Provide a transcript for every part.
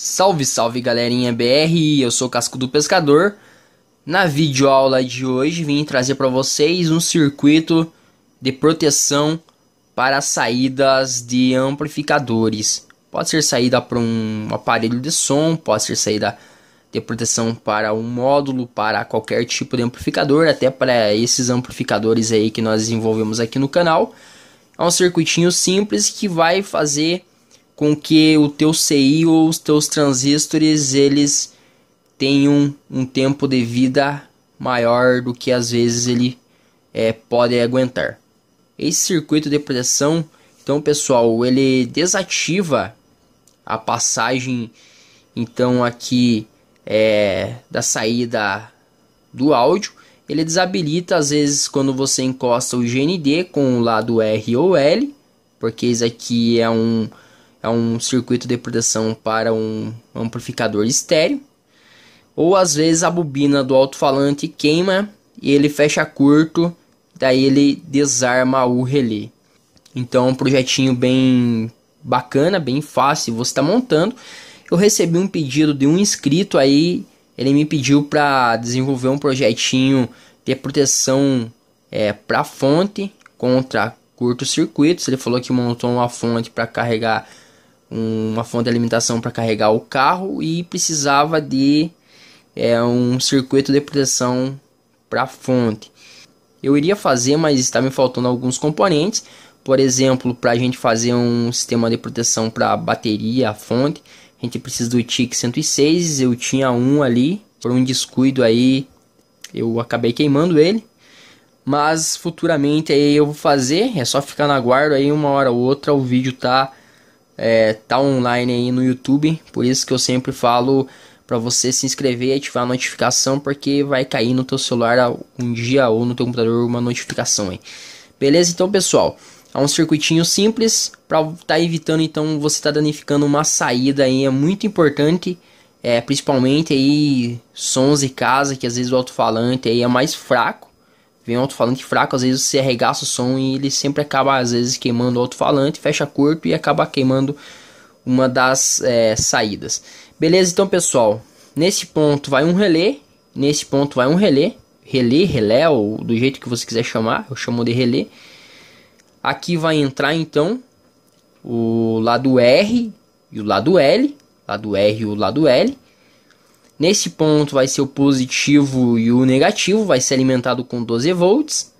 Salve, salve galerinha BR, eu sou Casco do Pescador. Na videoaula de hoje vim trazer para vocês um circuito de proteção para saídas de amplificadores. Pode ser saída para um aparelho de som, pode ser saída de proteção para um módulo, para qualquer tipo de amplificador, até para esses amplificadores aí que nós desenvolvemos aqui no canal. É um circuitinho simples que vai fazer com que o teu CI ou os teus transistores eles tenham um tempo de vida maior do que às vezes ele é, pode aguentar. Esse circuito de proteção, então pessoal, ele desativa a passagem então aqui é, da saída do áudio. Ele desabilita às vezes quando você encosta o GND com o lado R ou L, porque isso aqui é um é um circuito de proteção para um amplificador estéreo. Ou às vezes a bobina do alto-falante queima e ele fecha curto, daí ele desarma o relé. Então é um projetinho bem bacana, bem fácil, você está montando. Eu recebi um pedido de um inscrito aí, ele me pediu para desenvolver um projetinho de proteção é, para fonte contra curtos circuitos. Ele falou que montou uma fonte para carregar uma fonte de alimentação para carregar o carro e precisava de é, um circuito de proteção para a fonte. Eu iria fazer, mas está me faltando alguns componentes. Por exemplo, para a gente fazer um sistema de proteção para a bateria, a fonte, a gente precisa do TIC 106. Eu tinha um ali, por um descuido aí, eu acabei queimando ele. Mas futuramente aí eu vou fazer, é só ficar na guarda aí uma hora ou outra o vídeo tá é, tá online aí no YouTube. Por isso que eu sempre falo para você se inscrever e ativar a notificação, porque vai cair no teu celular um dia ou no teu computador uma notificação aí. Beleza? Então, pessoal, é um circuitinho simples para tá evitando então você tá danificando uma saída aí, é muito importante. É, principalmente aí sons e casa, que às vezes o alto-falante aí é mais fraco vem um alto-falante fraco, às vezes você arregaça o som e ele sempre acaba, às vezes, queimando o alto-falante, fecha curto e acaba queimando uma das é, saídas. Beleza, então, pessoal, nesse ponto vai um relé, nesse ponto vai um relé, relé, relé, ou do jeito que você quiser chamar, eu chamo de relé. Aqui vai entrar, então, o lado R e o lado L, lado R e o lado L nesse ponto vai ser o positivo e o negativo, vai ser alimentado com 12 volts.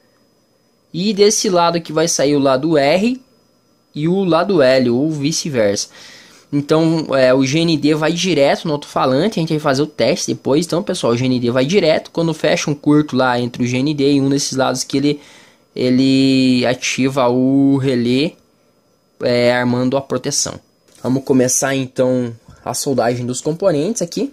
E desse lado que vai sair o lado R e o lado L, ou vice-versa. Então é, o GND vai direto no alto-falante, a gente vai fazer o teste depois. Então, pessoal, o GND vai direto. Quando fecha um curto lá entre o GND e um desses lados que ele, ele ativa o relé é, armando a proteção. Vamos começar então a soldagem dos componentes aqui.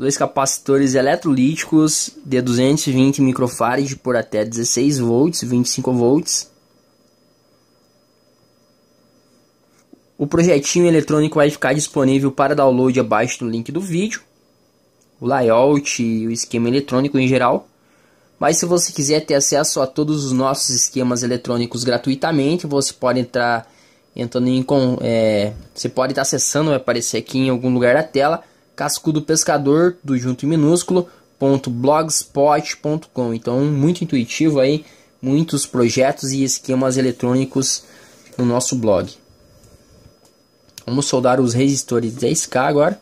dois capacitores eletrolíticos de 220 microfarad por até 16 volts, 25 volts. O projetinho eletrônico vai ficar disponível para download abaixo do link do vídeo. O layout e o esquema eletrônico em geral. Mas se você quiser ter acesso a todos os nossos esquemas eletrônicos gratuitamente, você pode entrar entrando em é, você pode estar acessando, vai aparecer aqui em algum lugar da tela Cascudo Pescador, do junto e minúsculo, .blogspot.com. Então, muito intuitivo aí, muitos projetos e esquemas eletrônicos no nosso blog. Vamos soldar os resistores 10K agora.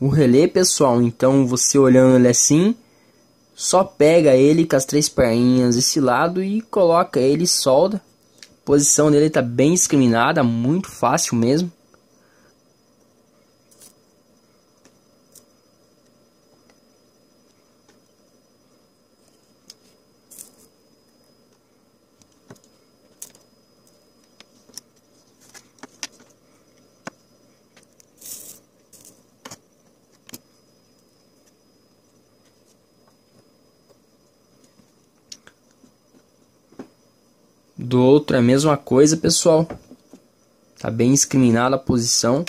o relé, pessoal. Então, você olhando ele assim, só pega ele com as três perninhas esse lado e coloca ele solda. A posição dele tá bem discriminada, muito fácil mesmo. do outro é a mesma coisa, pessoal. Tá bem discriminada a posição.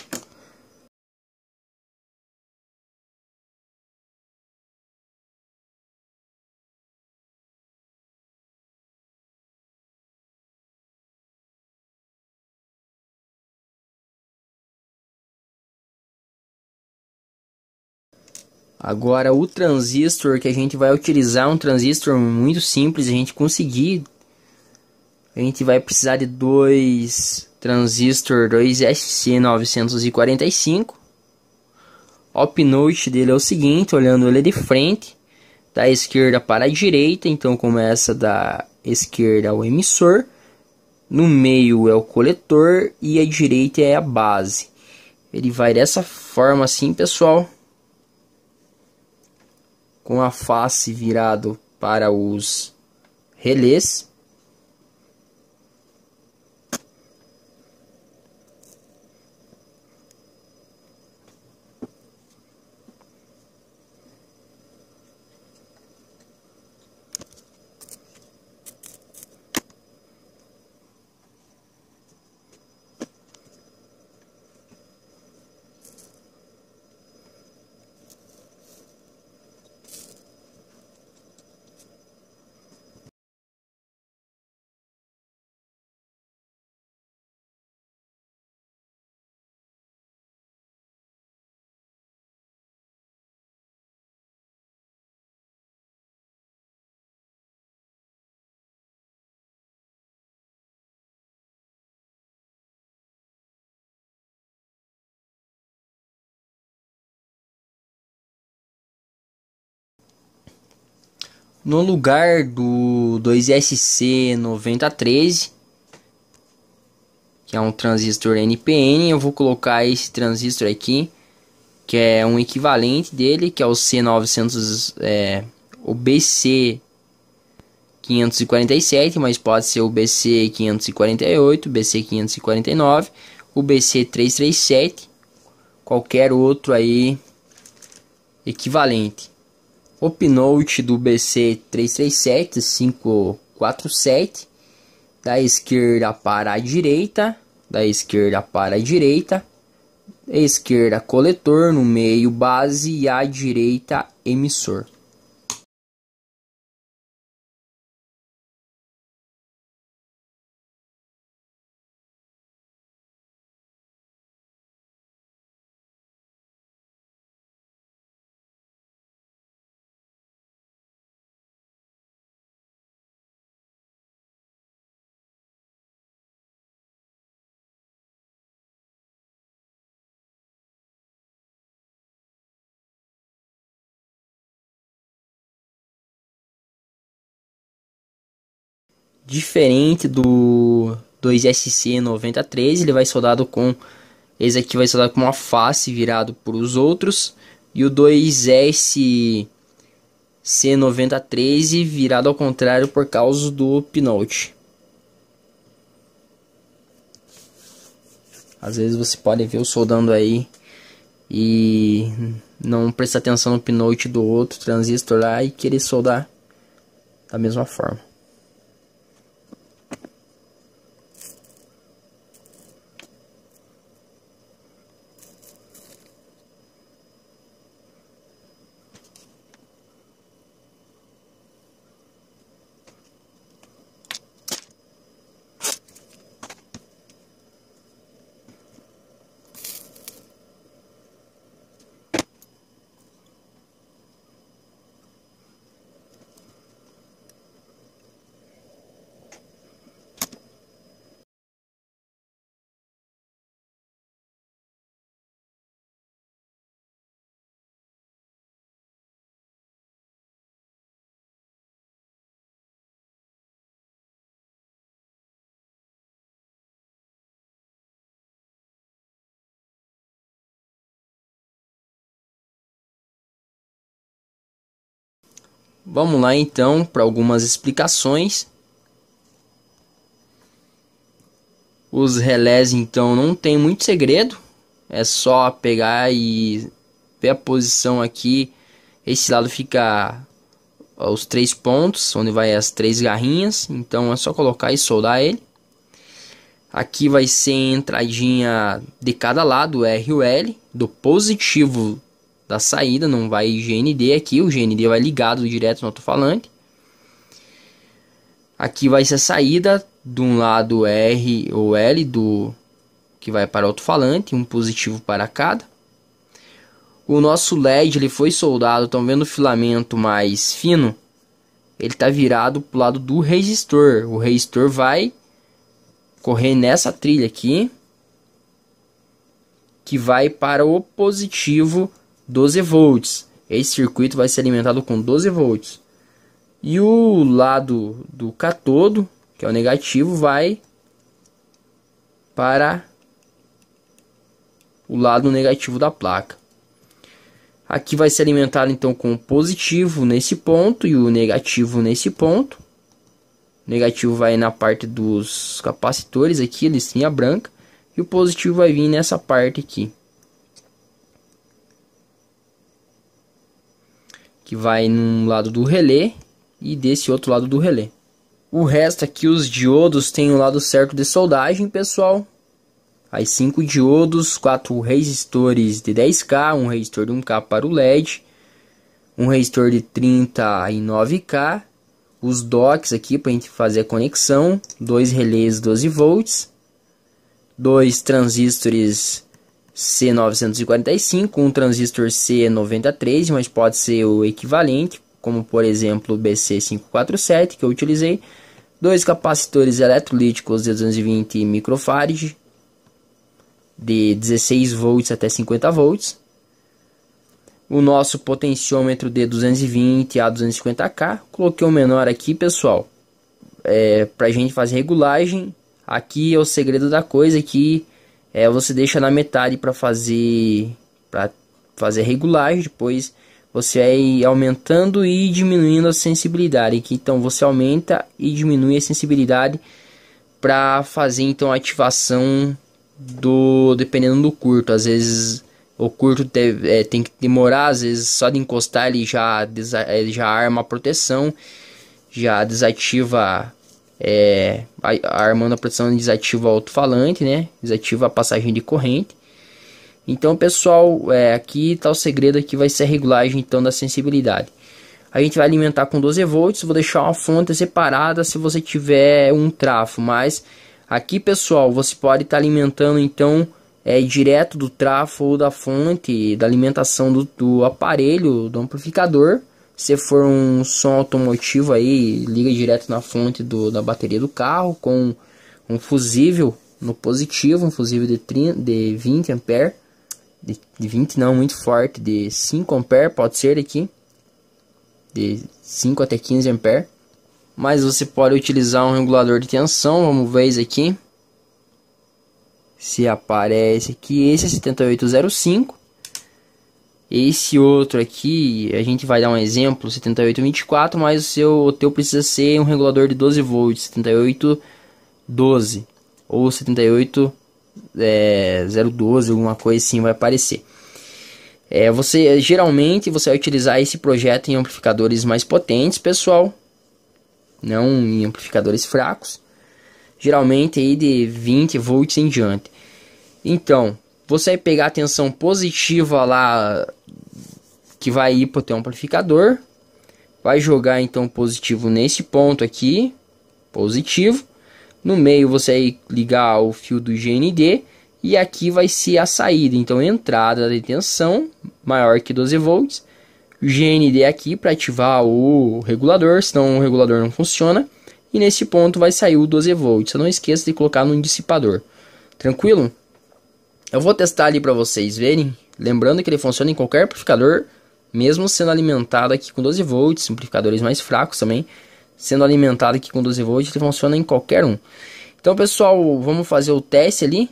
Agora o transistor que a gente vai utilizar é um transistor muito simples, a gente conseguir a gente vai precisar de dois transistor 2SC945. O pinout dele é o seguinte, olhando ele de frente, da esquerda para a direita, então começa da esquerda o emissor, no meio é o coletor e a direita é a base. Ele vai dessa forma assim, pessoal, com a face virado para os relés No lugar do 2SC 9013, que é um transistor NPN, eu vou colocar esse transistor aqui, que é um equivalente dele, que é o C900, é, o BC 547, mas pode ser o BC 548, BC 549, o BC 337, qualquer outro aí equivalente. O pinout do BC 337 547 da esquerda para a direita, da esquerda para a direita, esquerda coletor no meio base e à direita emissor. diferente do 2SC 9013, ele vai soldado com esse aqui vai soldado com uma face virado para os outros e o 2 sc 9013 virado ao contrário por causa do pinote. Às vezes você pode ver o soldando aí e não prestar atenção no pinote do outro transistor lá e querer soldar da mesma forma. Vamos lá então para algumas explicações. Os relés então não tem muito segredo, é só pegar e ver a posição aqui. Esse lado fica os três pontos, onde vai as três garrinhas, então é só colocar e soldar ele. Aqui vai ser entradinha de cada lado, R e L, do positivo da saída, não vai GND aqui, o GND vai ligado direto no alto-falante. Aqui vai ser a saída, de um lado R ou L do que vai para o alto-falante, um positivo para cada. O nosso LED ele foi soldado, estão vendo o filamento mais fino? Ele está virado para o lado do resistor. O resistor vai correr nessa trilha aqui, que vai para o positivo 12 volts. Esse circuito vai ser alimentado com 12 volts. E o lado do catodo, que é o negativo, vai para o lado negativo da placa. Aqui vai ser alimentado então com o positivo nesse ponto e o negativo nesse ponto. O negativo vai na parte dos capacitores aqui, listinha branca, e o positivo vai vir nessa parte aqui. que vai num lado do relé e desse outro lado do relé. O resto aqui, os diodos, tem o um lado certo de soldagem, pessoal. Aí 5 diodos, 4 resistores de 10K, um resistor de 1K para o LED, um resistor de 30 e 9K, os docks aqui para a gente fazer a conexão, dois relés 12 volts, dois transistores C945, um transistor C93, mas pode ser o equivalente, como por exemplo o BC547 que eu utilizei, dois capacitores eletrolíticos de 220 microfarad de 16 volts até 50 volts, o nosso potenciômetro de 220 a 250K, coloquei o menor aqui pessoal, é, para gente fazer regulagem, aqui é o segredo da coisa é que é, você deixa na metade para fazer para fazer regulagem, depois você vai aumentando e diminuindo a sensibilidade, então você aumenta e diminui a sensibilidade para fazer então a ativação do dependendo do curto, às vezes o curto é, tem que demorar, às vezes só de encostar ele já, já arma a proteção, já desativa é, armando a pressão desativa o alto-falante, né? Desativa a passagem de corrente. Então, pessoal, é, aqui está o segredo aqui vai ser a regulagem então da sensibilidade. A gente vai alimentar com 12 volts, vou deixar uma fonte separada se você tiver um trafo, mas aqui, pessoal, você pode estar tá alimentando então é, direto do trafo ou da fonte, da alimentação do, do aparelho, do amplificador se for um som automotivo aí, liga direto na fonte do, da bateria do carro com um fusível no positivo, um fusível de, 30, de 20 ampere, de, de 20 não, muito forte, de 5 ampere pode ser aqui, de 5 até 15 ampere. Mas você pode utilizar um regulador de tensão, vamos ver isso aqui. Se aparece aqui, esse é 7805 esse outro aqui, a gente vai dar um exemplo, 7824, mas o, seu, o teu precisa ser um regulador de 12 volts, 7812 ou 78012 é, alguma coisa assim vai aparecer. É, você geralmente você vai utilizar esse projeto em amplificadores mais potentes, pessoal, não em amplificadores fracos. Geralmente aí de 20 volts em diante. Então, você vai pegar a tensão positiva lá que vai ir para o teu amplificador. Vai jogar então positivo nesse ponto aqui, positivo. No meio você vai ligar o fio do GND e aqui vai ser a saída. Então entrada de tensão maior que 12 volts. GND aqui para ativar o regulador, senão o regulador não funciona. E nesse ponto vai sair o 12 volts. Eu não esqueça de colocar no dissipador. Tranquilo? Eu vou testar ali para vocês verem. Lembrando que ele funciona em qualquer amplificador, mesmo sendo alimentado aqui com 12 volts, amplificadores mais fracos também, sendo alimentado aqui com 12 volts, ele funciona em qualquer um. Então, pessoal, vamos fazer o teste ali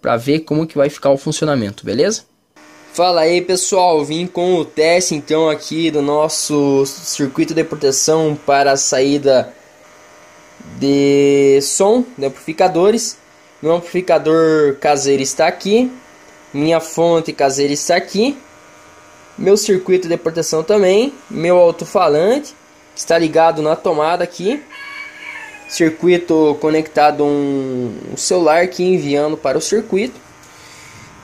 para ver como que vai ficar o funcionamento, beleza? Fala aí, pessoal, vim com o teste então aqui do nosso circuito de proteção para a saída de som de amplificadores. Meu amplificador caseiro está aqui. Minha fonte caseira está aqui. Meu circuito de proteção também. Meu alto-falante está ligado na tomada aqui. Circuito conectado um, celular que enviando para o circuito.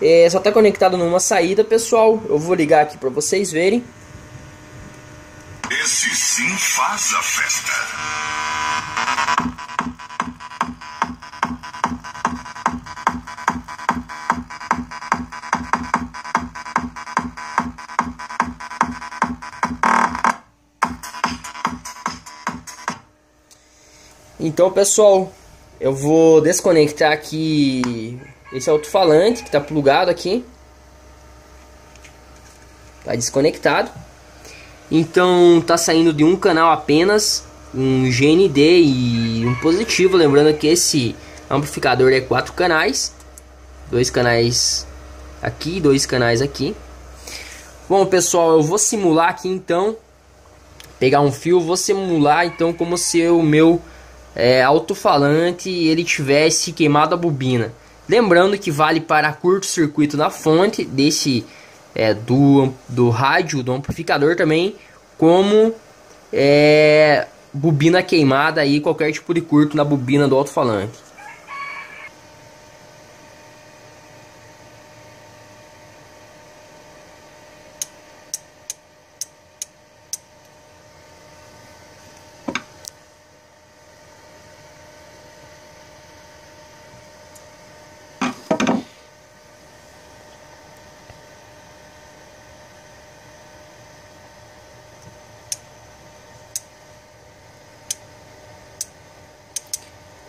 É, só está conectado numa saída, pessoal. Eu vou ligar aqui para vocês verem. Esse sim faz a festa. Então, pessoal, eu vou desconectar aqui esse alto-falante que está plugado aqui. Está desconectado. Então, está saindo de um canal apenas, um GND e um positivo. Lembrando que esse amplificador é quatro canais. Dois canais aqui, dois canais aqui. Bom, pessoal, eu vou simular aqui então. Pegar um fio, vou simular então como se o meu é, alto-falante ele tivesse queimado a bobina. Lembrando que vale para curto-circuito na fonte desse é, do, do rádio, do amplificador também, como é, bobina queimada e qualquer tipo de curto na bobina do alto-falante.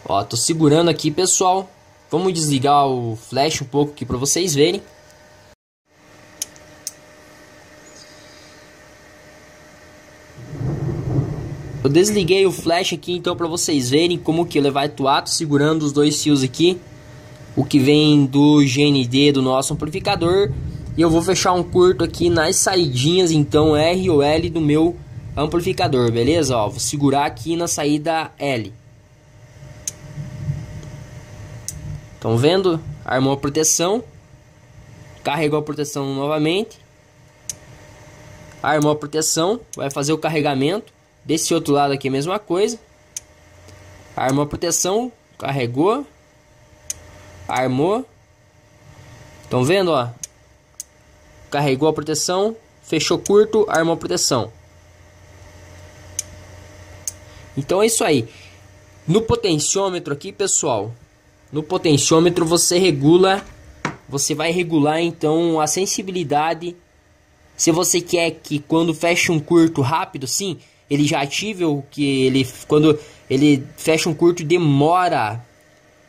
Ó, tô segurando aqui, pessoal. Vamos desligar o flash um pouco aqui para vocês verem. Eu desliguei o flash aqui então para vocês verem como que ele vai atuar, tô segurando os dois fios aqui o que vem do GND do nosso amplificador. E eu vou fechar um curto aqui nas saidinhas, então R ou L do meu amplificador, beleza? Ó, vou segurar aqui na saída L. Estão vendo? Armou a proteção. Carregou a proteção novamente. Armou a proteção. Vai fazer o carregamento. Desse outro lado aqui é a mesma coisa. Armou a proteção. Carregou. Armou. Estão vendo, ó? Carregou a proteção, fechou curto, armou a proteção. Então é isso aí. No potenciômetro aqui, pessoal, no potenciômetro você regula, você vai regular então a sensibilidade. Se você quer que quando fecha um curto rápido, sim, ele já ative o que ele quando ele fecha um curto demora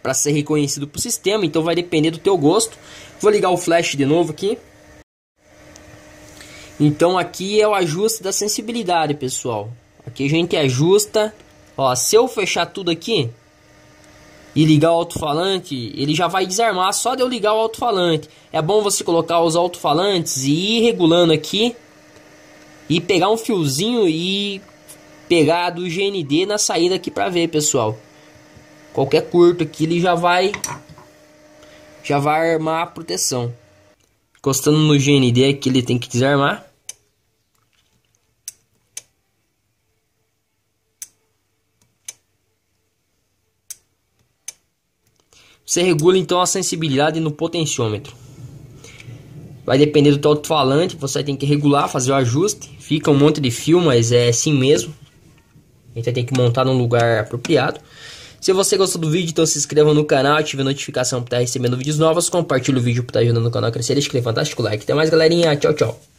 para ser reconhecido para o sistema, então vai depender do teu gosto. Vou ligar o flash de novo aqui. Então aqui é o ajuste da sensibilidade, pessoal. Aqui a gente ajusta. Ó, se eu fechar tudo aqui e ligar o alto-falante, ele já vai desarmar só de eu ligar o alto-falante. É bom você colocar os alto-falantes e ir regulando aqui e pegar um fiozinho e pegar do GND na saída aqui para ver, pessoal. Qualquer curto aqui ele já vai já vai armar a proteção. Encostando no GND aqui ele tem que desarmar. Você regula então a sensibilidade no potenciômetro. Vai depender do teu alto-falante, você tem que regular, fazer o ajuste. Fica um monte de fio, mas é assim mesmo. A gente tem que montar num lugar apropriado. Se você gostou do vídeo, então se inscreva no canal, ative a notificação para estar recebendo vídeos novos, compartilhe o vídeo para estar tá ajudando o canal a crescer, escreva fantástico like. Até mais, galerinha. Tchau, tchau.